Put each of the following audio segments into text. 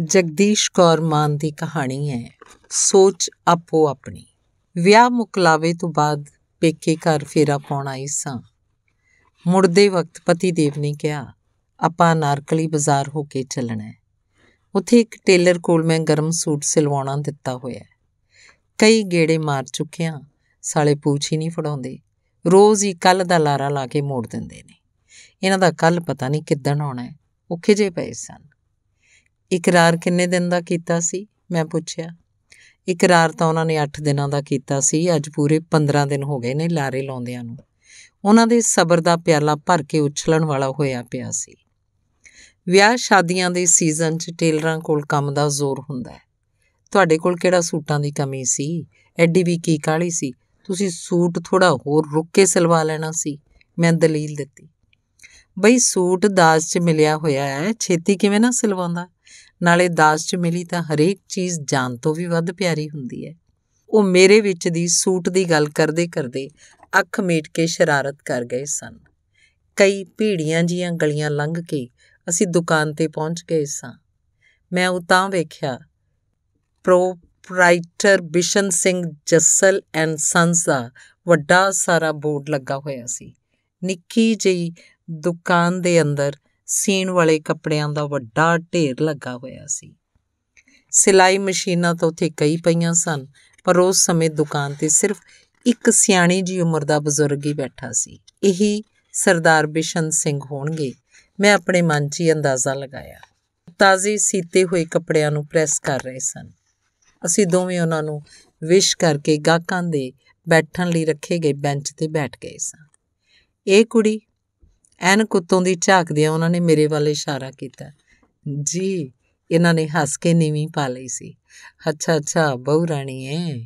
ਜਗਦੀਸ਼ ਕੌਰ ਮਾਨ ਦੀ ਕਹਾਣੀ ਹੈ ਸੋਚ ਆਪੋ ਆਪਣੀ ਵਿਆਹ ਮੁਕਲਾਵੇ ਤੋਂ ਬਾਅਦ ਪੇਕੇ ਘਰ ਫੇਰਾ ਪਾਉਣ ਆਈ ਸਾਂ ਮੁਰਦੇ ਵਕਤ ਪਤੀ ਦੇਵ ਨੇ ਕਿਹਾ ਆਪਾਂ ਨਾਰਕਲੀ ਬਾਜ਼ਾਰ ਹੋ ਕੇ ਚੱਲਣਾ ਹੈ ਉੱਥੇ ਇੱਕ ਟੇਲਰ ਕੋਲ ਮੈਂ ਗਰਮ ਸੂਟ ਸਿਲਵਾਉਣਾ ਦਿੱਤਾ ਹੋਇਆ ਹੈ ਕਈ ਗੇੜੇ ਮਾਰ ਚੁੱਕਿਆ ਸਾਲੇ ਪੂਛ ਹੀ ਨਹੀਂ ਫੜਾਉਂਦੇ ਰੋਜ਼ ਹੀ ਕੱਲ ਦਾ ਲਾਰਾ ਲਾ ਕੇ ਮੋੜ ਦਿੰਦੇ ਨੇ ਇਹਨਾਂ ਦਾ ਕੱਲ ਪਤਾ ਨਹੀਂ ਕਿੱਦਣ ਆਉਣਾ ਹੈ ਉਹ ਖਿਜੇ ਪਏ ਸਨ ਇਕਰਾਰ ਕਿੰਨੇ ਦਿਨ ਦਾ ਕੀਤਾ ਸੀ ਮੈਂ ਪੁੱਛਿਆ ਇਕਰਾਰ ਤਾਂ ਉਹਨਾਂ ਨੇ 8 ਦਿਨਾਂ ਦਾ ਕੀਤਾ ਸੀ ਅੱਜ ਪੂਰੇ 15 ਦਿਨ ਹੋ ਗਏ ਨੇ ਲਾਰੇ ਲਾਉਂਦਿਆਂ ਨੂੰ ਉਹਨਾਂ ਦੇ ਸਬਰ ਦਾ ਪਿਆਲਾ ਭਰ ਕੇ ਉਛਲਣ ਵਾਲਾ ਹੋਇਆ ਪਿਆ ਸੀ ਵਿਆਹ ਸ਼ਾਦੀਆਂ ਦੇ ਸੀਜ਼ਨ 'ਚ ਟੇਲਰਾਂ ਕੋਲ ਕੰਮ ਦਾ ਜ਼ੋਰ ਹੁੰਦਾ ਹੈ ਤੁਹਾਡੇ ਕੋਲ ਕਿਹੜਾ ਸੂਟਾਂ ਦੀ ਕਮੀ ਸੀ ਐਡੀ ਵੀ ਕੀ ਕਾਲੀ ਸੀ ਤੁਸੀਂ ਸੂਟ ਥੋੜਾ ਹੋਰ ਰੁੱਕ ਕੇ ਸਿਲਵਾ ਲੈਣਾ ਸੀ ਮੈਂ ਦਲੀਲ ਦਿੱਤੀ ਬਈ ਸੂਟ ਦਾਸ 'ਚ ਮਿਲਿਆ ਹੋਇਆ ਹੈ ਛੇਤੀ ਕਿਵੇਂ ਨਾ ਸਿਲਵਾਉਂਦਾ ਨਾਲੇ ਦਾਸ 'ਚ ਮਿਲੀ ਤਾਂ ਹਰੇਕ ਚੀਜ਼ ਜਾਨ ਤੋਂ ਵੀ ਵੱਧ ਪਿਆਰੀ ਹੁੰਦੀ ਹੈ ਉਹ ਮੇਰੇ ਵਿੱਚ ਦੀ ਸੂਟ ਦੀ ਗੱਲ ਕਰਦੇ ਕਰਦੇ ਅੱਖ ਮੀਟ ਕੇ ਸ਼ਰਾਰਤ ਕਰ ਗਏ ਸਨ ਕਈ ਭੀੜੀਆਂ ਜੀਆਂ ਗਲੀਆਂ ਲੰਘ ਕੇ ਅਸੀਂ ਦੁਕਾਨ ਤੇ ਪਹੁੰਚ ਗਏ ਸਾਂ ਮੈਂ ਉਹ ਤਾਂ ਵੇਖਿਆ proprietor Bishan Singh Jassal and sons ਦਾ ਵੱਡਾ ਸਾਰਾ ਬੋਰਡ ਲੱਗਾ ਹੋਇਆ ਸੀ ਨਿੱਕੀ ਜਿਹੀ ਦੁਕਾਨ ਦੇ ਅੰਦਰ ਸੀਣ ਵਾਲੇ ਕੱਪੜਿਆਂ ਦਾ ਵੱਡਾ ਢੇਰ ਲੱਗਾ ਹੋਇਆ ਸੀ ਸਿਲਾਈ ਮਸ਼ੀਨਾਂ ਤਾਂ ਉੱਥੇ ਕਈ ਪਈਆਂ ਸਨ ਪਰ ਉਸ ਸਮੇਂ ਦੁਕਾਨ ਤੇ ਸਿਰਫ ਇੱਕ ਸਿਆਣੀ ਜੀ ਉਮਰ ਦਾ ਬਜ਼ੁਰਗ ਹੀ ਬੈਠਾ ਸੀ ਇਹੀ ਸਰਦਾਰ ਬਿਸ਼ਨ ਸਿੰਘ ਹੋਣਗੇ ਮੈਂ ਆਪਣੇ ਮਨ 'ਚ ਹੀ ਅੰਦਾਜ਼ਾ ਲਗਾਇਆ ਤਾਜ਼ੇ ਸੀਤੇ ਹੋਏ ਕੱਪੜਿਆਂ ਨੂੰ ਪ੍ਰੈਸ ਕਰ ਰਹੇ ਸਨ ਅਸੀਂ ਦੋਵੇਂ ਉਹਨਾਂ ਨੂੰ ਵਿਸ਼ ਕਰਕੇ ਗਾਹਕਾਂ ਦੇ ਬੈਠਣ ਲਈ ਰੱਖੇ ਗਏ ਬੈਂਚ ਤੇ ਬੈਠ ਗਏ ਸਾਂ ਇਹ ਕੁੜੀ ਐਨ ਕੁੱਤੋਂ ਦੀ ਝਾਕਦਿਆਂ ਉਹਨਾਂ ਨੇ ਮੇਰੇ ਵੱਲ ਇਸ਼ਾਰਾ ਕੀਤਾ ਜੀ ਇਹਨਾਂ ਨੇ ਹੱਸ ਕੇ ਨੀਵੀਂ ਪਾ ਲਈ ਸੀ ਅੱਛਾ ਅੱਛਾ ਬਹੁ ਰਾਣੀ ਐ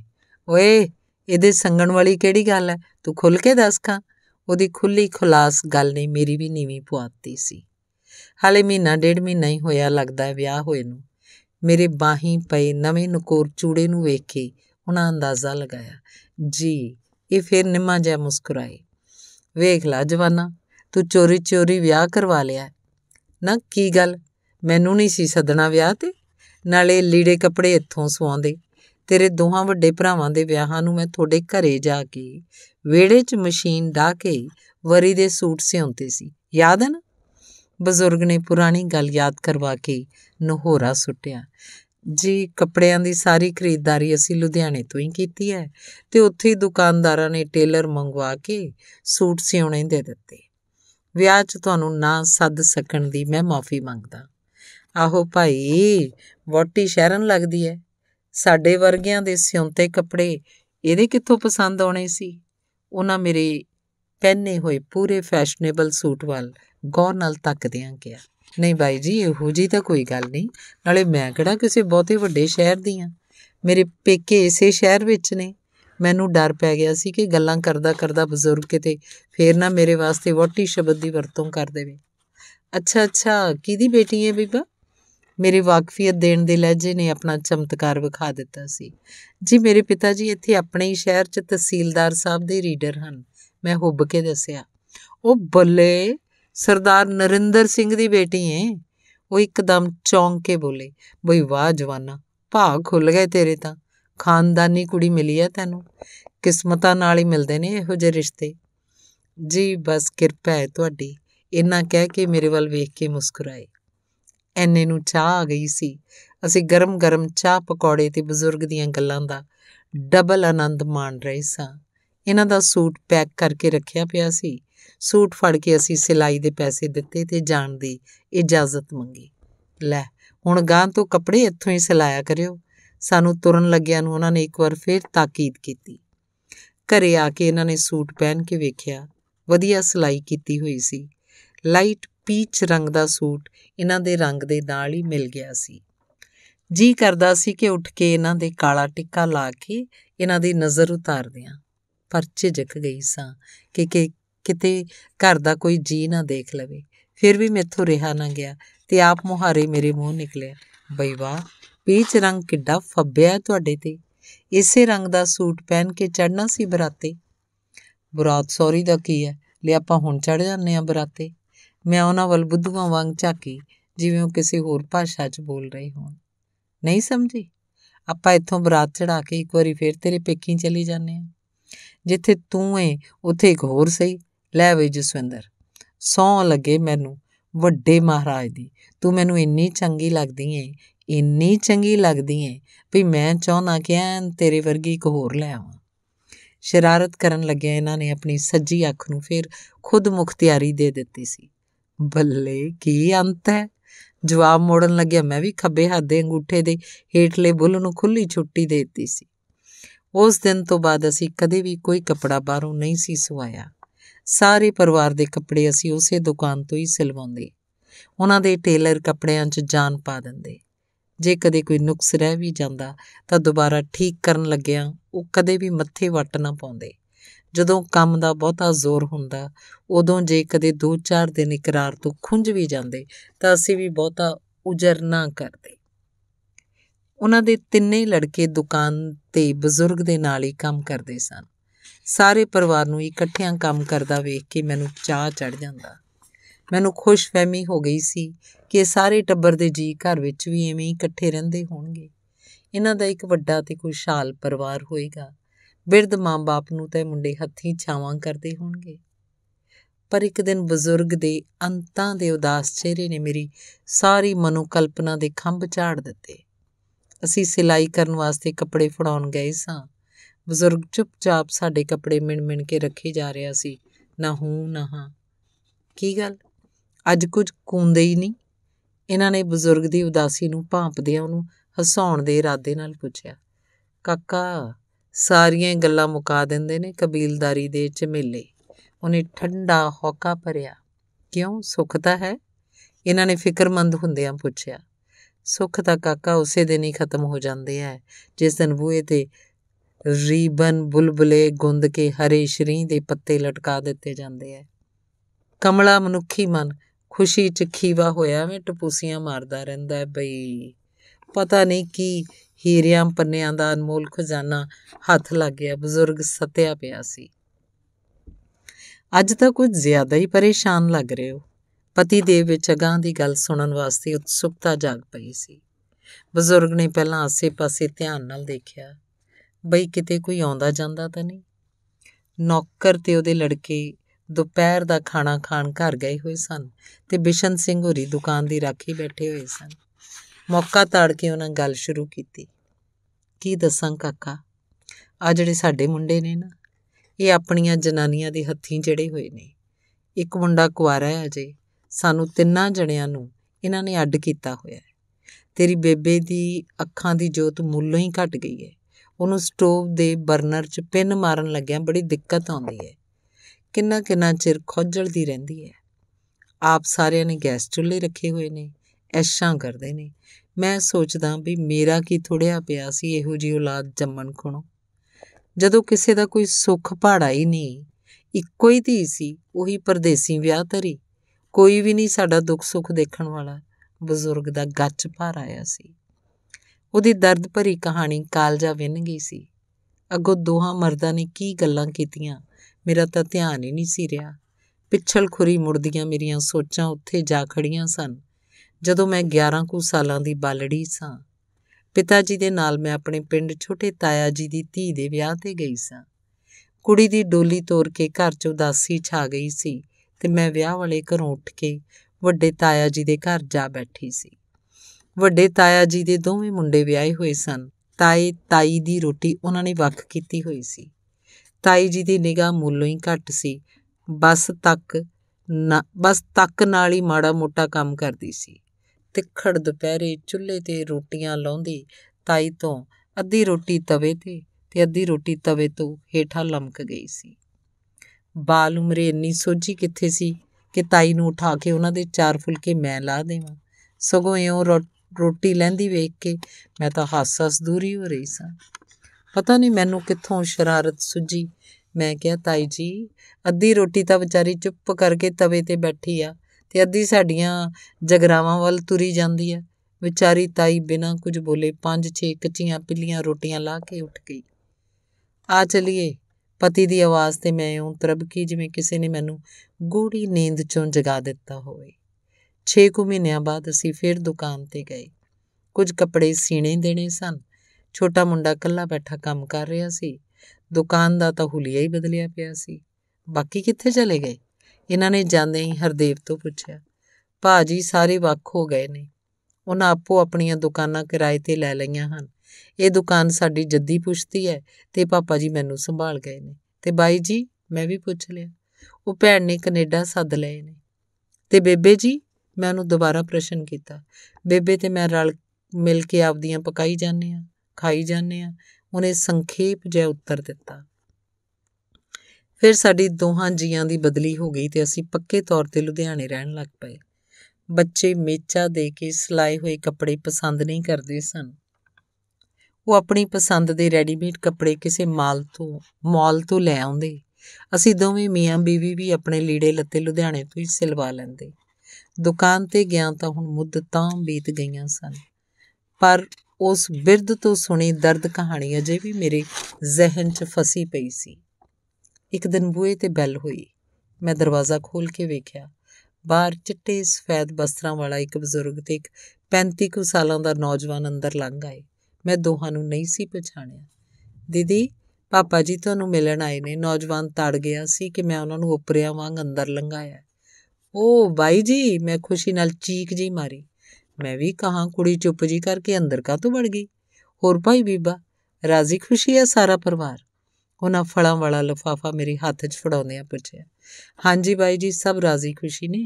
ਓਏ ਇਹਦੇ ਸੰਗਣ ਵਾਲੀ ਕਿਹੜੀ ਗੱਲ ਹੈ ਤੂੰ ਖੁੱਲ ਕੇ ਦੱਸ ਖਾਂ ਉਹਦੀ ਖੁੱਲੀ ਖੁਲਾਸ ਗੱਲ ਨੇ ਮੇਰੀ ਵੀ ਨੀਵੀਂ ਪੁਆਤੀ ਸੀ ਹਾਲੇ ਮਹੀਨਾ ਡੇਢ ਮਹੀਨਾ ਹੀ ਹੋਇਆ ਲੱਗਦਾ ਵਿਆਹ ਹੋਏ ਨੂੰ ਮੇਰੇ ਬਾਹੀਂ ਪਏ ਨਵੇਂ ਨਕੋਰ ਚੂੜੇ ਨੂੰ ਵੇਖ ਕੇ ਉਹਨਾਂ ਅੰਦਾਜ਼ਾ ਲਗਾਇਆ ਜੀ ਇਹ ਫਿਰ ਨਿਮਾ ਜਿਹਾ ਮੁਸਕਰਾਏ ਵੇਖ ਲਾ ਜਵਾਨਾ ਤੂੰ ਚੋਰੀ-ਚੋਰੀ ਵਿਆਹ ਕਰਵਾ ਲਿਆ ਨਾ ਕੀ ਗੱਲ ਮੈਨੂੰ ਨਹੀਂ ਸੀ ਸੱਦਣਾ ਵਿਆਹ ਤੇ ਨਾਲੇ ਲੀੜੇ ਕੱਪੜੇ ਇੱਥੋਂ ਸਵਾਉਂਦੇ ਤੇਰੇ ਦੋਹਾਂ ਵੱਡੇ ਭਰਾਵਾਂ ਦੇ ਵਿਆਹਾਂ ਨੂੰ ਮੈਂ ਤੁਹਾਡੇ ਘਰੇ ਜਾ ਕੇ ਵੇੜੇ 'ਚ ਮਸ਼ੀਨ ਢਾ ਕੇ ਵਰੀ ਦੇ ਸੂਟ ਸਿਉਂਤੇ ਸੀ ਯਾਦ ਹੈ ਨਾ ਬਜ਼ੁਰਗ ਨੇ ਪੁਰਾਣੀ ਗੱਲ ਯਾਦ ਕਰਵਾ ਕੇ ਨਹੋਰਾ ਸੁੱਟਿਆ ਜੀ ਕੱਪੜਿਆਂ ਦੀ ਸਾਰੀ ਖਰੀਦਦਾਰੀ ਅਸੀਂ ਲੁਧਿਆਣੇ ਤੋਂ ਹੀ ਕੀਤੀ ਹੈ ਤੇ ਉੱਥੇ ਹੀ ਦੁਕਾਨਦਾਰਾਂ ਨੇ ਟੇਲਰ ਮੰਗਵਾ ਕੇ ਸੂਟ ਸਿਉਣੇ ਦੇ ਦਿੱਤੇ ਵਿਆਹ 'ਚ ਤੁਹਾਨੂੰ ਨਾ ਸੱਦ ਸਕਣ ਦੀ ਮੈਂ ਮਾਫੀ ਮੰਗਦਾ ਆਹੋ ਭਾਈ ਵੋਟੀ ਸ਼ਹਿਰਨ ਲੱਗਦੀ ਐ ਸਾਡੇ ਵਰਗਿਆਂ ਦੇ ਸਿਉਂਤੇ ਕੱਪੜੇ ਇਹਦੇ ਕਿੱਥੋਂ ਪਸੰਦ ਆਉਣੇ ਸੀ ਉਹਨਾਂ ਮੇਰੇ ਪਹਿਨੇ ਹੋਏ ਪੂਰੇ ਫੈਸ਼ਨੇਬਲ ਸੂਟ ਵੱਲ ਗੌਰ ਨਾਲ ਤੱਕਦਿਆਂ ਗਿਆ ਨਹੀਂ ਬਾਈ ਜੀ ਇਹੋ ਜੀ ਤਾਂ ਕੋਈ ਗੱਲ ਨਹੀਂ ਨਾਲੇ ਮੈਂ ਕਿਹੜਾ ਕਿਸੇ ਬਹੁਤੇ ਵੱਡੇ ਸ਼ਹਿਰ ਦੀ ਆ ਮੇਰੇ ਪੇਕੇ ਇਸੇ ਸ਼ਹਿਰ ਵਿੱਚ ਨੇ ਮੈਨੂੰ ਡਰ ਪੈ ਗਿਆ ਸੀ ਕਿ ਗੱਲਾਂ ਕਰਦਾ ਕਰਦਾ ਬਜ਼ੁਰਗ ਕਿਤੇ ਫੇਰ ਨਾ ਮੇਰੇ ਵਾਸਤੇ ਵੋਟੀ ਸ਼ਬਦ ਦੀ ਵਰਤੋਂ ਕਰ ਦੇਵੇ ਅੱਛਾ ਅੱਛਾ ਕਿਹਦੀ ਬੇਟੀ ਹੈ ਬੀਬਾ ਮੇਰੀ ਵਾਕਫੀਅਤ ਦੇਣ ਦੇ ਲਹਿਜੇ ਨੇ ਆਪਣਾ ਚਮਤਕਾਰ ਵਿਖਾ ਦਿੱਤਾ ਸੀ ਜੀ ਮੇਰੇ ਪਿਤਾ ਜੀ ਇੱਥੇ ਆਪਣੇ ਹੀ ਸ਼ਹਿਰ 'ਚ ਤਹਿਸੀਲਦਾਰ ਸਾਹਿਬ ਦੇ ਰੀਡਰ ਹਨ ਮੈਂ ਹੁੱਬ ਕੇ ਦੱਸਿਆ ਉਹ ਬੱਲੇ ਸਰਦਾਰ ਨਰਿੰਦਰ ਸਿੰਘ ਦੀ ਬੇਟੀ ਹੈ ਉਹ ਇੱਕਦਮ ਚੌਂਕ ਕੇ ਬੋਲੇ ਬਈ ਵਾਹ ਜਵਾਨਾ ਭਾਗ ਖੁੱਲ ਗਏ ਤੇਰੇ ਤਾਂ ਖਾਨਦਾਨੀ ਕੁੜੀ ਮਿਲੀ ਹੈ ਤੈਨੂੰ ਕਿਸਮਤਾਂ ਨਾਲ ਹੀ ਮਿਲਦੇ ਨੇ ਇਹੋ ਜਿਹੇ ਰਿਸ਼ਤੇ ਜੀ ਬਸ ਕਿਰਪਾ ਹੈ ਤੁਹਾਡੀ ਇੰਨਾ ਕਹਿ ਕੇ ਮੇਰੇ ਵੱਲ ਵੇਖ ਕੇ ਮੁਸਕਰਾਏ ਐਨੇ ਨੂੰ ਚਾਹ ਆ ਗਈ ਸੀ ਅਸੀਂ ਗਰਮ-ਗਰਮ ਚਾਹ ਪਕੌੜੇ ਤੇ ਬਜ਼ੁਰਗ ਦੀਆਂ ਗੱਲਾਂ ਦਾ ਡਬਲ ਆਨੰਦ ਮਾਣ ਰਹੇ ਸਾਂ ਇਹਨਾਂ ਦਾ ਸੂਟ ਪੈਕ ਕਰਕੇ ਰੱਖਿਆ ਪਿਆ ਸੀ ਸੂਟ ਫੜ ਕੇ ਅਸੀਂ ਸਿਲਾਈ ਦੇ ਪੈਸੇ ਦਿੱਤੇ ਤੇ ਜਾਣ ਦੀ ਇਜਾਜ਼ਤ ਮੰਗੀ ਲੈ ਹੁਣ ਗਾਂ ਤੋਂ ਕੱਪੜੇ ਇੱਥੋਂ ਹੀ ਸਿਲਾਇਆ ਕਰਿਓ ਸਾਨੂੰ ਤੁਰਨ ਲੱਗਿਆਂ ਨੂੰ ਉਹਨਾਂ ਨੇ ਇੱਕ ਵਾਰ ਫੇਰ ਤਾਕੀਦ ਕੀਤੀ ਘਰੇ ਆ ਕੇ ਇਹਨਾਂ ਨੇ ਸੂਟ ਪਹਿਨ ਕੇ ਵੇਖਿਆ ਵਧੀਆ ਸਲਾਈ ਕੀਤੀ ਹੋਈ ਸੀ ਲਾਈਟ ਪੀਚ ਰੰਗ ਦਾ ਸੂਟ ਇਹਨਾਂ ਦੇ ਰੰਗ ਦੇ ਨਾਲ ਹੀ ਮਿਲ ਗਿਆ ਸੀ ਜੀ ਕਰਦਾ ਸੀ ਕਿ ਉੱਠ ਕੇ ਇਹਨਾਂ ਦੇ ਕਾਲਾ ਟਿੱਕਾ ਲਾ ਕੇ ਇਹਨਾਂ ਦੀ ਨਜ਼ਰ ਉਤਾਰ ਦਿਆਂ ਪਰ ਝਿਜਕ ਗਈ ਸਾਂ ਕਿ ਕਿਤੇ ਘਰ ਦਾ ਕੋਈ ਜੀ ਨਾ ਦੇਖ ਲਵੇ ਫਿਰ ਵੀ ਮੈਥੋਂ ਰਿਹਾ ਨਾ ਗਿਆ ਤੇ ਆਪ ਮੁਹਾਰੇ ਮੇਰੇ ਮੂੰਹ ਨਿਕਲੇ ਬਈ ਵਾਹ ਪੀਚ ਰੰਗ ਕਿੱਡਾ ਫੱਬਿਆ ਤੁਹਾਡੇ ਤੇ ਇਸੇ ਰੰਗ ਦਾ ਸੂਟ ਪਹਿਨ ਕੇ ਚੜਨਾ ਸੀ ਬਰਾਤੇ ਬਰਾਤ ਸੌਰੀ ਦਾ ਕੀ ਹੈ ਲੈ ਆਪਾਂ ਹੁਣ ਚੜ ਜਾਂਦੇ ਆ ਬਰਾਤੇ ਮੈਂ ਉਹਨਾਂ ਵੱਲ ਬੁੱਧੂਆਂ ਵਾਂਗ ਝਾਕੀ ਜਿਵੇਂ ਉਹ ਕਿਸੇ ਹੋਰ ਭਾਸ਼ਾ 'ਚ ਬੋਲ ਰਹੇ ਹੋਣ ਨਹੀਂ ਸਮਝੀ ਆਪਾਂ ਇੱਥੋਂ ਬਰਾਤ ਚੜਾ ਕੇ ਇੱਕ ਵਾਰੀ ਫੇਰ ਤੇਰੇ ਪੇਕੀ ਚਲੀ ਜਾਂਦੇ ਆ ਜਿੱਥੇ ਤੂੰ ਏ ਉੱਥੇ ਇੱਕ ਹੋਰ ਸਹੀ ਲੈ ਵੇ ਜਸਵਿੰਦਰ ਸੌ ਲੱਗੇ ਮੈਨੂੰ ਵੱਡੇ ਮਹਾਰਾਜ ਦੀ ਤੂੰ ਮੈਨੂੰ ਇੰਨੀ ਚੰਗੀ ਲੱਗਦੀ ਏ ਇੰਨੀ ਚੰਗੀ ਲੱਗਦੀ ਏ ਵੀ ਮੈਂ ਚਾਹਨਾ ਕਿ ਐਨ ਤੇਰੇ ਵਰਗੀ ਇੱਕ ਹੋਰ ਲੈ ਆਵਾਂ ਸ਼ਰਾਰਤ ਕਰਨ ਲੱਗਿਆ ਇਹਨਾਂ ਨੇ ਆਪਣੀ ਸੱਜੀ ਅੱਖ ਨੂੰ ਫਿਰ ਖੁਦ ਮੁਖਤਿਆਰੀ ਦੇ ਦਿੱਤੀ ਸੀ ਬੱਲੇ ਕੀ ਅੰਤ ਹੈ ਜਵਾਬ ਮੋੜਨ ਲੱਗਿਆ ਮੈਂ ਵੀ ਖੱਬੇ ਹੱਥ ਦੇ ਅੰਗੂਠੇ ਦੇ ਹੇਠਲੇ ਬੁੱਲ ਨੂੰ ਖੁੱਲੀ ਛੁੱਟੀ ਦੇ ਦਿੱਤੀ ਸੀ ਉਸ ਦਿਨ ਤੋਂ ਬਾਅਦ ਅਸੀਂ ਕਦੇ ਵੀ ਕੋਈ ਕਪੜਾ ਬਾਹਰੋਂ ਨਹੀਂ ਸੀ ਸਵਾਇਆ ਸਾਰੇ ਪਰਿਵਾਰ ਦੇ ਕੱਪੜੇ ਅਸੀਂ ਉਸੇ ਦੁਕਾਨ ਤੋਂ ਹੀ ਸਿਲਵਾਉਂਦੇ ਉਹਨਾਂ ਦੇ ਟੇਲਰ ਕੱਪੜਿਆਂ 'ਚ ਜਾਨ ਪਾ ਦਿੰਦੇ ਜੇ ਕਦੇ ਕੋਈ ਨੁਕਸ ਰਹਿ ਵੀ ਜਾਂਦਾ ਤਾਂ ਦੁਬਾਰਾ ਠੀਕ ਕਰਨ ਲੱਗਿਆਂ ਉਹ ਕਦੇ ਵੀ ਮੱਥੇ ਵੱਟ ਨਾ ਪਾਉਂਦੇ ਜਦੋਂ ਕੰਮ ਦਾ ਬਹੁਤਾ ਜ਼ੋਰ ਹੁੰਦਾ ਉਦੋਂ ਜੇ ਕਦੇ 2-4 ਦਿਨ ਇਕਰਾਰ ਤੋਂ ਖੁੰਝ ਵੀ ਜਾਂਦੇ ਤਾਂ ਅਸੀਂ ਵੀ ਬਹੁਤਾ ਉਜਰ ਨਾ ਕਰਦੇ ਉਹਨਾਂ ਦੇ ਤਿੰਨੇ ਲੜਕੇ ਦੁਕਾਨ ਤੇ ਬਜ਼ੁਰਗ ਦੇ ਨਾਲ ਹੀ ਕੰਮ ਕਰਦੇ ਸਨ ਸਾਰੇ ਪਰਿਵਾਰ ਨੂੰ ਇਕੱਠਿਆਂ ਕੰਮ ਕਰਦਾ ਵੇਖ ਕੇ ਮੈਨੂੰ ਚਾਹ ਚੜ ਜਾਂਦਾ ਮੈਨੂੰ ਖੁਸ਼ਫਹਿਮੀ ਹੋ ਗਈ ਸੀ ਕਿ ਸਾਰੇ ਟੱਬਰ ਦੇ ਜੀ ਘਰ ਵਿੱਚ ਵੀ ਐਵੇਂ ਇਕੱਠੇ ਰਹਿੰਦੇ ਹੋਣਗੇ ਇਹਨਾਂ ਦਾ ਇੱਕ ਵੱਡਾ ਤੇ ਖੁਸ਼ਹਾਲ ਪਰਿਵਾਰ ਹੋਏਗਾ ਬਿਰਧ ਮਾਂ-ਬਾਪ ਨੂੰ ਤੇ ਮੁੰਡੇ ਹੱਥੀਂ ਛਾਵਾਂ ਕਰਦੇ ਹੋਣਗੇ ਪਰ ਇੱਕ ਦਿਨ ਬਜ਼ੁਰਗ ਦੇ ਅੰਤਾਂ ਦੇ ਉਦਾਸ ਚਿਹਰੇ ਨੇ ਮੇਰੀ ਸਾਰੀ ਮਨੋਕਲਪਨਾ ਦੇ ਖੰਭ ਝਾੜ ਦਿੱਤੇ ਅਸੀਂ ਸਿਲਾਈ ਕਰਨ ਵਾਸਤੇ ਕੱਪੜੇ ਫੜਾਉਣ ਗਏ ਸਾਂ ਬਜ਼ੁਰਗ ਚੁੱਪਚਾਪ ਸਾਡੇ ਕੱਪੜੇ ਮਿਣ-ਮਿਣ ਕੇ ਰੱਖੀ ਜਾ ਰਿਹਾ ਸੀ ਨਾ ਹੂੰ ਨਾ ਹਾਂ ਕੀ ਗੱਲ ਅੱਜ ਕੁਝ ਕੂੰਦੇ ਹੀ ਨਹੀਂ ਇਹਨਾਂ ਨੇ ਬਜ਼ੁਰਗ ਦੀ ਉਦਾਸੀ ਨੂੰ ਭਾਂਪਦਿਆਂ ਉਹਨੂੰ ਹਸਾਉਣ ਦੇ ਇਰਾਦੇ ਨਾਲ ਪੁੱਛਿਆ ਕਾਕਾ ਸਾਰੀਆਂ ਗੱਲਾਂ ਮੁਕਾ ਦਿੰਦੇ ਨੇ ਕਬੀਲਦਾਰੀ ਦੇ ਝਮੇਲੇ ਉਹਨੇ ਠੰਡਾ ਹੌਕਾ ਭਰਿਆ ਕਿਉਂ ਸੁੱਖ ਤਾਂ ਹੈ ਇਹਨਾਂ ਨੇ ਫਿਕਰਮੰਦ ਹੁੰਦਿਆਂ ਪੁੱਛਿਆ ਸੁੱਖ ਤਾਂ ਕਾਕਾ ਉਸੇ ਦਿਨ ਹੀ ਖਤਮ ਹੋ ਜਾਂਦੇ ਆ ਜਿਸ ਦਿਨ ਬੂਏ ਤੇ ਰੀਬਨ ਬੁਲਬਲੇ ਗੁੰਦ ਕੇ ਹਰੇ ਸ਼ਰੀ ਦੇ ਪੱਤੇ ਲਟਕਾ ਦਿੱਤੇ ਜਾਂਦੇ ਐ ਕਮਲਾ ਮਨੁੱਖੀ ਮਨ ਖੁਸ਼ੀ ਚ ਖੀਵਾ ਹੋਇਆ ਵੇਂ ਟਪੂਸੀਆਂ ਮਾਰਦਾ ਰਹਿੰਦਾ ਹੈ ਬਈ ਪਤਾ ਨਹੀਂ ਕੀ ਹੀਰਿਆਂ ਪੰਨਿਆਂ ਦਾ ਅਨਮੋਲ ਖਜ਼ਾਨਾ ਹੱਥ ਲੱਗ ਗਿਆ ਬਜ਼ੁਰਗ ਸਤਿਆ ਪਿਆ ਸੀ ਅੱਜ ਤਾਂ ਕੁਝ ਜ਼ਿਆਦਾ ਹੀ ਪਰੇਸ਼ਾਨ ਲੱਗ ਰਹੇ ਹੋ ਪਤੀ ਦੇਵ ਵਿੱਚ ਅਗਾਹ ਦੀ ਗੱਲ ਸੁਣਨ ਵਾਸਤੇ ਉਤਸੁਕਤਾ ਜਾਗ ਪਈ ਸੀ ਬਜ਼ੁਰਗ ਨੇ ਪਹਿਲਾਂ ਆਸੇ-ਪਾਸੇ ਧਿਆਨ ਨਾਲ ਦੇਖਿਆ ਬਈ ਕਿਤੇ ਕੋਈ ਆਉਂਦਾ ਜਾਂਦਾ ਤਾਂ ਨਹੀਂ ਨੌਕਰ ਤੇ ਉਹਦੇ ਲੜਕੇ ਦੁਪਹਿਰ ਦਾ ਖਾਣਾ ਖਾਣ ਘਰ ਗਏ ਹੋਏ ਸਨ ਤੇ ਬਿਸ਼ਨ ਸਿੰਘ ਹੋਰੀ ਦੁਕਾਨ ਦੀ ਰਾਖੀ ਬੈਠੇ ਹੋਏ ਸਨ ਮੌਕਾ ਤਾੜ ਕੇ ਉਹਨਾਂ ਗੱਲ ਸ਼ੁਰੂ ਕੀਤੀ ਕੀ ਦੱਸਾਂ ਕਾਕਾ ਆ ਜਿਹੜੇ ਸਾਡੇ ਮੁੰਡੇ ਨੇ ਨਾ ਇਹ ਆਪਣੀਆਂ ਜਨਾਨੀਆਂ ਦੇ ਹੱਥੀਂ ਜੜੇ ਹੋਏ ਨੇ ਇੱਕ ਮੁੰਡਾ ਕੁਵਾਰਾ ਹੈ ਅਜੇ ਸਾਨੂੰ ਤਿੰਨਾਂ ਜਣਿਆਂ ਨੂੰ ਇਹਨਾਂ ਨੇ ਅੱਡ ਕੀਤਾ ਹੋਇਆ ਤੇਰੀ ਬੇਬੇ ਦੀ ਅੱਖਾਂ ਦੀ ਜੋਤ ਮੁੱਲੋਂ ਹੀ ਘਟ ਗਈ ਹੈ ਉਹਨੂੰ ਸਟੋਵ ਦੇ ਬਰਨਰ 'ਚ ਪਿੰਨ ਮਾਰਨ ਲੱਗਿਆਂ ਬੜੀ ਦਿੱਕਤ ਆਉਂਦੀ ਹੈ ਕਿੰਨਾ ਕਿੰਨਾ ਚਿਰ ਖੋਜਲਦੀ ਰਹਿੰਦੀ ਹੈ ਆਪ ਸਾਰਿਆਂ ਨੇ ਗੈਸ ਚੁੱਲ੍ਹੇ ਰੱਖੇ ਹੋਏ ਨੇ ਐਸ਼ਾਂ ਕਰਦੇ ਨੇ ਮੈਂ ਸੋਚਦਾ ਵੀ ਮੇਰਾ ਕੀ ਥੋੜਿਆ ਪਿਆ ਸੀ ਇਹੋ ਜੀ ਔਲਾਦ ਜੰਮਣ ਕੋਲੋਂ ਜਦੋਂ ਕਿਸੇ ਦਾ ਕੋਈ ਸੁੱਖ ਪਹਾੜਾ ਹੀ ਨਹੀਂ ਇੱਕੋ ਹੀ ਧੀ ਸੀ ਉਹੀ ਪਰਦੇਸੀ ਵਿਆਹ ਧਰੀ ਕੋਈ ਵੀ ਨਹੀਂ ਸਾਡਾ ਦੁੱਖ ਸੁੱਖ ਦੇਖਣ ਵਾਲਾ ਬਜ਼ੁਰਗ ਦਾ ਗੱਚ ਭਰ ਆਇਆ ਸੀ ਉਹਦੀ ਦਰਦ ਭਰੀ ਕਹਾਣੀ ਕਾਲਜਾ ਵਿੰਨ ਗਈ ਸੀ ਅੱਗੋਂ ਦੋਹਾਂ ਮਰਦਾਂ ਨੇ ਕੀ ਗੱਲਾਂ ਕੀਤੀਆਂ ਮੇਰਾ ਤਾਂ ਧਿਆਨ ਹੀ ਨਹੀਂ ਸੀ ਰਿਹਾ ਪਿੱਛਲ ਖੁਰੀ ਮੁਰਦੀਆਂ ਮੇਰੀਆਂ ਸੋਚਾਂ ਉੱਥੇ ਜਾ ਖੜੀਆਂ ਸਨ ਜਦੋਂ ਮੈਂ 11 ਕੁ ਸਾਲਾਂ ਦੀ ਬਾਲੜੀ ਸਾਂ ਪਿਤਾ ਜੀ ਦੇ ਨਾਲ ਮੈਂ ਆਪਣੇ ਪਿੰਡ ਛੋਟੇ ਤਾਇਆ ਜੀ ਦੀ ਧੀ ਦੇ ਵਿਆਹ ਤੇ ਗਈ ਸਾਂ ਕੁੜੀ ਦੀ ਡੋਲੀ ਤੋੜ ਕੇ ਘਰ 'ਚ ਉਦਾਸੀ ਛਾ ਗਈ ਸੀ ਤੇ ਮੈਂ ਵਿਆਹ ਵਾਲੇ ਘਰੋਂ ਉੱਠ ਕੇ ਵੱਡੇ ਤਾਇਆ ਜੀ ਦੇ ਘਰ ਜਾ ਬੈਠੀ ਸੀ ਵੱਡੇ ਤਾਇਆ ਜੀ ਦੇ ਦੋਵੇਂ ਮੁੰਡੇ ਵਿਆਹੇ ਹੋਏ ਸਨ ਤਾਏ ਤਾਈ ਦੀ ਰੋਟੀ ਉਹਨਾਂ ਨੇ ਵੱਖ ਕੀਤੀ ਹੋਈ ਸੀ ਤਾਈ ਜੀ ਦੀ ਨਿਗਾਹ ਮੁੱਲੋਂ ਹੀ ਘੱਟ ਸੀ ਬਸ ਤੱਕ ਨਾ ਬਸ ਤੱਕ ਨਾਲ ਹੀ ਮਾੜਾ ਮੋਟਾ ਕੰਮ ਕਰਦੀ ਸੀ ਤਿੱਖੜ ਦੁਪਹਿਰੇ ਚੁੱਲ੍ਹੇ ਤੇ ਰੋਟੀਆਂ ਲਾਉਂਦੀ ਤਾਈ ਤੋਂ ਅੱਧੀ ਰੋਟੀ ਤਵੇ ਤੇ ਤੇ ਅੱਧੀ ਰੋਟੀ ਤਵੇ ਤੋਂ ਹੇਠਾਂ ਲਮਕ ਗਈ ਸੀ ਬਾਲ ਉਮਰੇ ਇੰਨੀ ਸੋਝੀ ਕਿੱਥੇ ਸੀ ਕਿ ਤਾਈ ਨੂੰ ਉਠਾ ਕੇ ਉਹਨਾਂ ਦੇ ਚਾਰ ਫੁਲਕੇ ਮੈਂ ਲਾ ਦੇਵਾਂ ਸਗੋਂ ਇਉਂ ਰੋਟੀ ਲੈਂਦੀ ਵੇਖ ਕੇ ਮੈਂ ਤਾਂ ਹੱਸ ਦੂਰੀ ਹੋ ਰਹੀ ਸਾਂ ਪਤਾ ਨਹੀਂ ਮੈਨੂੰ ਕਿੱਥੋਂ ਸ਼ਰਾਰਤ ਸੁਜੀ ਮੈਂ ਕਿਹਾ ਤਾਈ ਜੀ ਅੱਧੀ ਰੋਟੀ ਤਾਂ ਵਿਚਾਰੀ ਚੁੱਪ ਕਰਕੇ ਤਵੇ ਤੇ ਬੈਠੀ ਆ ਤੇ ਅੱਧੀ ਸਾਡੀਆਂ ਜਗਰਾਵਾਂ ਵੱਲ ਤੁਰੀ ਜਾਂਦੀ ਆ ਵਿਚਾਰੀ ਤਾਈ ਬਿਨਾਂ ਕੁਝ ਬੋਲੇ ਪੰਜ ਛੇ ਕੱਚੀਆਂ ਪਿੱਲੀਆਂ ਰੋਟੀਆਂ ਲਾ ਕੇ ਉੱਠ ਗਈ ਆ ਚਲੀਏ ਪਤੀ ਦੀ ਆਵਾਜ਼ ਤੇ ਮੈਂ ਉਂ ਤਰਬਕੀ ਜਿਵੇਂ ਕਿਸੇ ਨੇ ਮੈਨੂੰ ਗੂੜੀ ਨੀਂਦ ਚੋਂ ਜਗਾ ਦਿੱਤਾ ਹੋਵੇ 6 ਕੁ ਮਹੀਨਿਆਂ ਬਾਅਦ ਅਸੀਂ ਫਿਰ ਦੁਕਾਨ ਤੇ ਗਏ ਕੁਝ ਕੱਪੜੇ ਸੀਣੇ ਦੇਣੇ ਸਨ ਛੋਟਾ ਮੁੰਡਾ ਇਕੱਲਾ ਬੈਠਾ ਕੰਮ ਕਰ ਰਿਹਾ ਸੀ ਦੁਕਾਨ ਦਾ ਤਾਂ ਹੁਲੀਆ ਹੀ ਬਦਲਿਆ ਪਿਆ ਸੀ ਬਾਕੀ ਕਿੱਥੇ ਚਲੇ ਗਏ ਇਹਨਾਂ ਨੇ ਜਾਂਦੇ ਹੀ ਹਰਦੇਵ ਤੋਂ ਪੁੱਛਿਆ ਭਾਜੀ ਸਾਰੇ ਵੱਖ ਹੋ ਗਏ ਨੇ ਉਹਨਾਂ ਆਪੋ ਆਪਣੀਆਂ ਦੁਕਾਨਾਂ ਕਿਰਾਏ ਤੇ ਲੈ ਲਈਆਂ ਹਨ ਇਹ ਦੁਕਾਨ ਸਾਡੀ ਜੱਦੀ ਪੁਛਤੀ ਹੈ ਤੇ ਪਾਪਾ ਜੀ ਮੈਨੂੰ ਸੰਭਾਲ ਗਏ ਨੇ ਤੇ ਬਾਈ ਜੀ ਮੈਂ ਵੀ ਪੁੱਛ ਲਿਆ ਉਹ ਭੈਣ ਨੇ ਕੈਨੇਡਾ ਸੱਦ ਲਏ ਨੇ ਤੇ ਬੇਬੇ ਜੀ ਮੈਂ ਉਹਨੂੰ ਦੁਬਾਰਾ ਪ੍ਰਸ਼ਨ ਕੀਤਾ ਬੇਬੇ ਤੇ ਮੈਂ ਰਲ ਮਿਲ ਕੇ ਆਪਦੀਆਂ ਪਕਾਈ ਜਾਂਦੇ ਆ ਖਾਈ ਜਾਂਦੇ ਆ ਉਹਨੇ ਸੰਖੇਪ ਜਿਹਾ ਉੱਤਰ ਦਿੱਤਾ ਫਿਰ ਸਾਡੀ ਦੋਹਾਂ ਜੀਆਂ ਦੀ ਬਦਲੀ ਹੋ ਗਈ ਤੇ ਅਸੀਂ ਪੱਕੇ ਤੌਰ ਤੇ ਲੁਧਿਆਣੇ ਰਹਿਣ ਲੱਗ ਪਏ ਬੱਚੇ ਮੇਚਾ ਦੇ ਕੇ ਸਲਾਈ ਹੋਏ ਕੱਪੜੇ ਪਸੰਦ ਨਹੀਂ ਕਰਦੇ ਸਨ ਉਹ ਆਪਣੀ ਪਸੰਦ ਦੇ ਰੈਡੀਮੇਡ ਕੱਪੜੇ ਕਿਸੇ ਮਾਲ ਤੋਂ ਮਾਲ ਤੋਂ ਲੈ ਆਉਂਦੇ ਅਸੀਂ ਦੋਵੇਂ ਮੀਆਂ ਬੀਵੀ ਵੀ ਆਪਣੇ ਲੀੜੇ ਲੱਤੇ ਲੁਧਿਆਣੇ ਤੋਂ ਹੀ ਸਿਲਵਾ ਲੈਂਦੇ ਦੁਕਾਨ ਤੇ ਗਿਆ ਤਾਂ ਹੁਣ ਮੁੱਦਤਾਂ ਬੀਤ ਗਈਆਂ ਸਨ ਪਰ ਉਸ ਬਿਰਧ ਤੋਂ ਸੁਣੀ ਦਰਦ ਕਹਾਣੀ ਅਜੇ ਵੀ ਮੇਰੇ ਜ਼ਿਹਨ 'ਚ ਫਸੀ ਪਈ ਸੀ ਇੱਕ ਦਿਨ ਬੂਏ ਤੇ ਬੈਲ ਹੋਈ ਮੈਂ ਦਰਵਾਜ਼ਾ ਖੋਲ ਕੇ ਵੇਖਿਆ ਬਾਹਰ ਚਿੱਟੇ ਸਫੈਦ ਬਸਤਰਾਂ ਵਾਲਾ ਇੱਕ ਬਜ਼ੁਰਗ ਤੇ ਇੱਕ 35 ਕੁ ਸਾਲਾਂ ਦਾ ਨੌਜਵਾਨ ਅੰਦਰ ਲੰਘ ਆਏ ਮੈਂ ਦੋਹਾਂ ਨੂੰ ਨਹੀਂ ਸੀ ਪਛਾਣਿਆ ਦੀਦੀ ਪਾਪਾ ਜੀ ਤੁਹਾਨੂੰ ਮਿਲਣ ਆਏ ਨੇ ਨੌਜਵਾਨ ਤੜ ਗਿਆ ਸੀ ਕਿ ਮੈਂ ਉਹਨਾਂ ਨੂੰ ਉਪਰਿਆਂ ਵਾਂਗ ਅੰਦਰ ਲੰਘਾਇਆ ਓ ਬਾਈ ਜੀ ਮੈਂ ਖੁਸ਼ੀ ਨਾਲ ਚੀਕ ਜਿਹੀ ਮਾਰੀ ਮੈਂ ਵੀ ਕਹਾ ਕੁੜੀ ਚੁੱਪ ਜੀ ਕਰਕੇ ਅੰਦਰ ਤੋਂ ਵੜ ਗਈ ਹੋਰ ਭਾਈ ਬੀਬਾ ਰਾਜ਼ੀ ਖੁਸ਼ੀ ਹੈ ਸਾਰਾ ਪਰਿਵਾਰ ਉਹਨਾਂ ਫਲਾਂ ਵਾਲਾ ਲਫਾਫਾ ਮੇਰੇ ਹੱਥ 'ਚ ਆ ਪੁੱਛਿਆ ਹਾਂਜੀ ਬਾਈ ਜੀ ਸਭ ਰਾਜ਼ੀ ਖੁਸ਼ੀ ਨੇ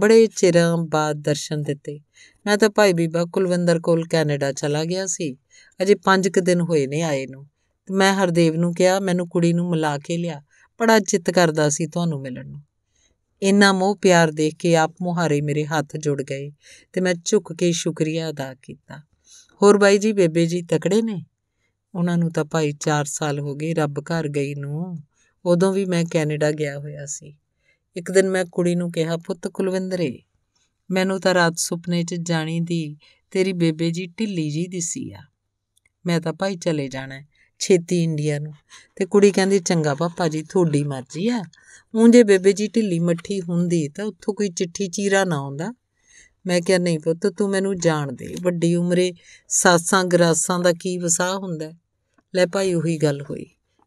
ਬੜੇ ਚਿਰਾਂ ਬਾਅਦ ਦਰਸ਼ਨ ਦਿੱਤੇ ਮੈਂ ਤਾਂ ਭਾਈ ਬੀਬਾ ਕੁਲਵਿੰਦਰ ਕੋਲ ਕੈਨੇਡਾ ਚਲਾ ਗਿਆ ਸੀ ਅਜੇ 5 ਕੁ ਦਿਨ ਹੋਏ ਨੇ ਆਏ ਨੂੰ ਤੇ ਮੈਂ ਹਰਦੇਵ ਨੂੰ ਕਿਹਾ ਮੈਨੂੰ ਕੁੜੀ ਨੂੰ ਮਿਲਾ ਕੇ ਲਿਆ ਬੜਾ ਚਿੱਤ ਕਰਦਾ ਸੀ ਤੁਹਾਨੂੰ ਮਿਲਣ ਨੂੰ ਇੰਨਾ ਮੋਹ ਪਿਆਰ ਦੇਖ ਕੇ ਆਪ ਮੁਹਾਰੇ ਮੇਰੇ ਹੱਥ ਜੁੜ ਗਏ ਤੇ ਮੈਂ ਝੁੱਕ ਕੇ ਸ਼ੁਕਰੀਆ ਅਦਾ ਕੀਤਾ ਹੋਰ ਬਾਈ ਜੀ ਬੇਬੇ ਜੀ ਤਕੜੇ ਨੇ ਉਹਨਾਂ ਨੂੰ ਤਾਂ ਭਾਈ 4 ਸਾਲ ਹੋ ਗਏ ਰੱਬ ਘਰ ਗਈ ਨੂੰ ਉਦੋਂ ਵੀ ਮੈਂ ਕੈਨੇਡਾ ਗਿਆ ਹੋਇਆ ਸੀ ਇੱਕ ਦਿਨ ਮੈਂ ਕੁੜੀ ਨੂੰ ਕਿਹਾ ਪੁੱਤ ਕੁਲਵਿੰਦਰੇ ਮੈਨੂੰ ਤਾਂ ਰਾਤ ਸੁਪਨੇ 'ਚ ਜਾਣੀ ਦੀ ਤੇਰੀ ਬੇਬੇ ਜੀ ਢਿੱਲੀ ਜੀ ਦਿਸੀ ਆ ਮੈਂ ਤਾਂ ਭਾਈ ਚਲੇ ਜਾਣਾ ਛੇਤੀ ਇੰਡੀਆ ਨੂੰ ਤੇ ਕੁੜੀ ਕਹਿੰਦੀ ਚੰਗਾ ਪਾਪਾ ਜੀ ਤੁਹਾਡੀ ਮਰਜ਼ੀ ਆ ਉਂਝੇ ਬੇਬੇ ਜੀ ਢਿੱਲੀ ਮੱਠੀ ਹੁੰਦੀ ਤਾਂ ਉੱਥੋਂ ਕੋਈ ਚਿੱਠੀ ਚੀਰਾ ਨਾ ਆਉਂਦਾ ਮੈਂ ਕਿਹਾ ਨਹੀਂ ਪੁੱਤ ਤੂੰ ਮੈਨੂੰ ਜਾਣ ਦੇ ਵੱਡੀ ਉਮਰੇ ਸਾਸਾਂ ਗਰਾਸਾਂ ਦਾ ਕੀ ਵਸਾਹ ਹੁੰਦਾ ਲੈ ਭਾਈ ਉਹੀ ਗੱਲ ਹੋਈ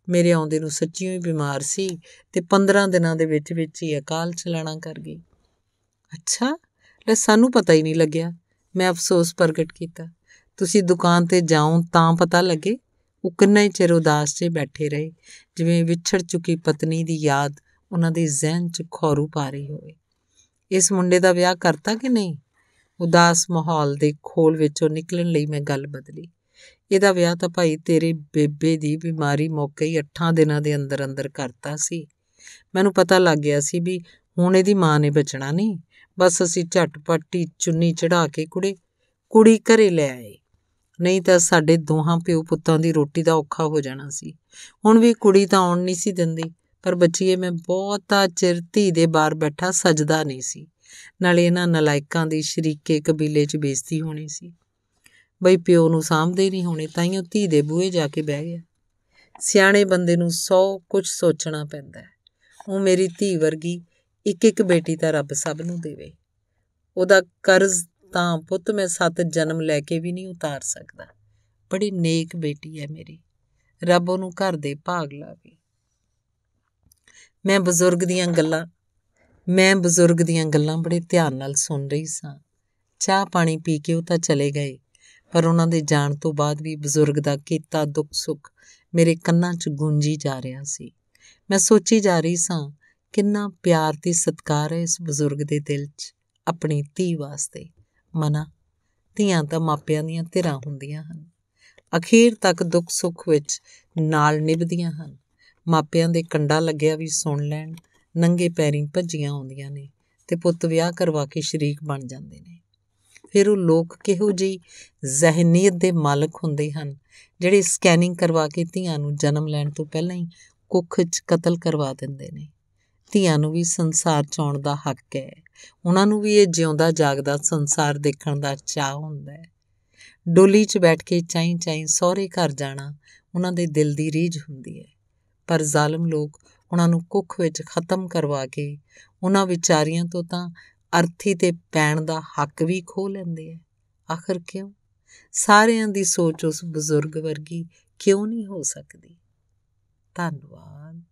ਮੇਰੇ ਆਉਂਦੇ ਨੂੰ ਸੱਚੀ ਹੀ ਬਿਮਾਰ ਸੀ ਤੇ 15 ਦਿਨਾਂ ਦੇ ਵਿੱਚ ਵਿੱਚ ਹੀ ਅਕਾਲ ਚਲਾਣਾ ਕਰ ਗਈ ਅੱਛਾ ਲੈ ਸਾਨੂੰ ਪਤਾ ਹੀ ਨਹੀਂ ਲੱਗਿਆ ਮੈਂ ਅਫਸੋਸ ਪ੍ਰਗਟ ਕੀਤਾ ਤੁਸੀਂ ਦੁਕਾਨ ਤੇ ਜਾਓ ਤਾਂ ਪਤਾ ਲੱਗੇ ਉਹ ਕਿੰਨਾ ਹੀ ਚਿਰ ਉਦਾਸ 'ਚ ਬੈਠੇ ਰਹੇ ਜਿਵੇਂ ਵਿਛੜ ਚੁੱਕੀ ਪਤਨੀ ਦੀ ਯਾਦ ਉਹਨਾਂ ਦੇ ਜ਼ਿਹਨ 'ਚ ਖੌਰੂ ਪਾ ਰਹੀ ਹੋਵੇ ਇਸ ਮੁੰਡੇ ਦਾ ਵਿਆਹ ਕਰਤਾ ਕਿ ਨਹੀਂ ਉਦਾਸ ਮਾਹੌਲ ਦੇ ਖੋਲ ਵਿੱਚੋਂ ਨਿਕਲਣ ਲਈ ਮੈਂ ਗੱਲ ਬਦਲੀ ਇਹਦਾ ਵਿਆਹ ਤਾਂ ਭਾਈ ਤੇਰੇ ਬੇਬੇ ਦੀ ਬਿਮਾਰੀ ਮੌਕੇ ਹੀ 8 ਦਿਨਾਂ ਦੇ ਅੰਦਰ ਅੰਦਰ ਕਰਤਾ ਸੀ ਮੈਨੂੰ ਪਤਾ ਲੱਗ ਗਿਆ ਸੀ ਵੀ ਹੁਣ ਇਹਦੀ ਮਾਂ ਨੇ ਬਚਣਾ ਨਹੀਂ ਬਸ ਅਸੀਂ ਝਟਪਟੀ ਚੁੰਨੀ ਚੜਾ ਕੇ ਕੁੜੇ ਕੁੜੀ ਘਰੇ ਲੈ ਆਏ ਨਹੀਂ ਤਾਂ ਸਾਡੇ ਦੋਹਾਂ ਪਿਓ ਪੁੱਤਾਂ ਦੀ ਰੋਟੀ ਦਾ ਔਖਾ ਹੋ ਜਾਣਾ ਸੀ ਹੁਣ ਵੀ ਕੁੜੀ ਤਾਂ ਆਉਣ ਨਹੀਂ ਸੀ ਦਿੰਦੀ ਪਰ ਬੱਚੀਏ ਮੈਂ ਬਹੁਤਾ ਚਿਰ ਧੀ ਦੇ ਬਾਹਰ ਬੈਠਾ ਸਜਦਾ ਨਹੀਂ ਸੀ ਨਾਲੇ ਇਹਨਾਂ ਨਲਾਇਕਾਂ ਦੀ ਸ਼ਰੀਕੇ ਕਬੀਲੇ 'ਚ ਬੇਇੱਜ਼ਤੀ ਹੋਣੀ ਸੀ ਬਈ ਪਿਓ ਨੂੰ ਸਾਹਮਣੇ ਨਹੀਂ ਹੋਣੇ ਤਾਂ ਹੀ ਉਹ ਧੀ ਦੇ ਬੂਹੇ ਜਾ ਕੇ ਬਹਿ ਗਿਆ ਸਿਆਣੇ ਬੰਦੇ ਨੂੰ ਸੌ ਕੁਝ ਸੋਚਣਾ ਪੈਂਦਾ ਹੈ ਉਹ ਮੇਰੀ ਧੀ ਵਰਗੀ ਇੱਕ ਇੱਕ ਬੇਟੀ ਤਾਂ ਰੱਬ ਸਭ ਨੂੰ ਦੇਵੇ ਉਹਦਾ ਕਰਜ਼ ਤਾਂ ਪੁੱਤ ਮੈਂ ਸੱਤ ਜਨਮ ਲੈ ਕੇ ਵੀ ਨਹੀਂ ਉਤਾਰ ਸਕਦਾ ਬੜੀ ਨੇਕ ਬੇਟੀ ਹੈ ਮੇਰੀ ਰੱਬ ਉਹਨੂੰ ਘਰ ਦੇ ਭਾਗ ਲਾਵੇ ਮੈਂ ਬਜ਼ੁਰਗ ਦੀਆਂ ਗੱਲਾਂ ਮੈਂ ਬਜ਼ੁਰਗ ਦੀਆਂ ਗੱਲਾਂ ਬੜੇ ਧਿਆਨ ਨਾਲ ਸੁਣ ਰਹੀ ਸਾਂ ਚਾਹ ਪਾਣੀ ਪੀ ਕੇ ਉਹ ਤਾਂ ਚਲੇ ਗਏ ਪਰ ਉਹਨਾਂ ਦੇ ਜਾਣ ਤੋਂ ਬਾਅਦ ਵੀ ਬਜ਼ੁਰਗ ਦਾ ਕੀਤਾ ਦੁੱਖ ਸੁੱਖ ਮੇਰੇ ਕੰਨਾਂ 'ਚ ਗੂੰਜੀ ਜਾ ਰਿਹਾ ਸੀ ਮੈਂ ਸੋਚੀ ਜਾ ਰਹੀ ਸਾਂ ਕਿੰਨਾ ਪਿਆਰ ਤੇ ਸਤਕਾਰ ਹੈ ਇਸ ਬਜ਼ੁਰਗ ਦੇ ਦਿਲ 'ਚ ਆਪਣੀ ਧੀ ਵਾਸਤੇ ਮਨਾ ਧੀਆਂ ਤਾਂ ਮਾਪਿਆਂ ਦੀਆਂ ਧਿਰਾਂ ਹੁੰਦੀਆਂ ਹਨ ਅਖੀਰ ਤੱਕ ਦੁੱਖ ਸੁੱਖ ਵਿੱਚ ਨਾਲ ਨਿਭਦੀਆਂ ਹਨ ਮਾਪਿਆਂ ਦੇ ਕੰਡਾ ਲੱਗਿਆ ਵੀ ਸੁਣ ਲੈਣ ਨੰਗੇ ਪੈਰੀਂ ਭੱਜੀਆਂ ਆਉਂਦੀਆਂ ਨੇ ਤੇ ਪੁੱਤ ਵਿਆਹ ਕਰਵਾ ਕੇ ਸ਼ਰੀਕ ਬਣ ਜਾਂਦੇ ਨੇ ਫਿਰ ਉਹ ਲੋਕ ਕਿਹੋ ਜਿਹੀ ਜ਼ਹਿਨੀਅਤ ਦੇ ਮਾਲਕ ਹੁੰਦੇ ਹਨ ਜਿਹੜੇ ਸਕੈਨਿੰਗ ਕਰਵਾ ਕੇ ਧੀਆਂ ਨੂੰ ਜਨਮ ਲੈਣ ਤੋਂ ਪਹਿਲਾਂ ਹੀ ਕੁੱਖ 'ਚ ਕਤਲ ਕਰਵਾ ਦਿੰਦੇ ਨੇ ਧੀਆਂ ਨੂੰ ਵੀ ਸੰਸਾਰ 'ਚ ਆਉਣ ਦਾ ਹੱਕ ਹੈ ਉਹਨਾਂ ਨੂੰ ਵੀ ਇਹ ਜਿਉਂਦਾ ਜਾਗਦਾ ਸੰਸਾਰ ਦੇਖਣ ਦਾ ਚਾਹ ਹੁੰਦਾ ਹੈ ਡੋਲੀ 'ਚ ਬੈਠ ਕੇ ਚਾਈ ਚਾਈ ਸਹੁਰੇ ਘਰ ਜਾਣਾ ਉਹਨਾਂ ਦੇ ਦਿਲ ਦੀ ਰੀਝ ਹੁੰਦੀ ਹੈ ਪਰ ਜ਼ਾਲਮ ਲੋਕ ਉਹਨਾਂ ਨੂੰ ਕੁੱਖ ਵਿੱਚ ਖਤਮ ਕਰਵਾ ਕੇ ਉਹਨਾਂ ਵਿਚਾਰੀਆਂ ਤੋਂ ਤਾਂ ਅਰਥੀ ਤੇ ਪੈਣ ਦਾ ਹੱਕ ਵੀ ਖੋ ਲੈਂਦੇ ਆ ਆਖਰ ਕਿਉਂ ਸਾਰਿਆਂ ਦੀ ਸੋਚ ਉਸ ਬਜ਼ੁਰਗ ਵਰਗੀ ਕਿਉਂ ਨਹੀਂ ਹੋ ਸਕਦੀ ਧੰਨਵਾਦ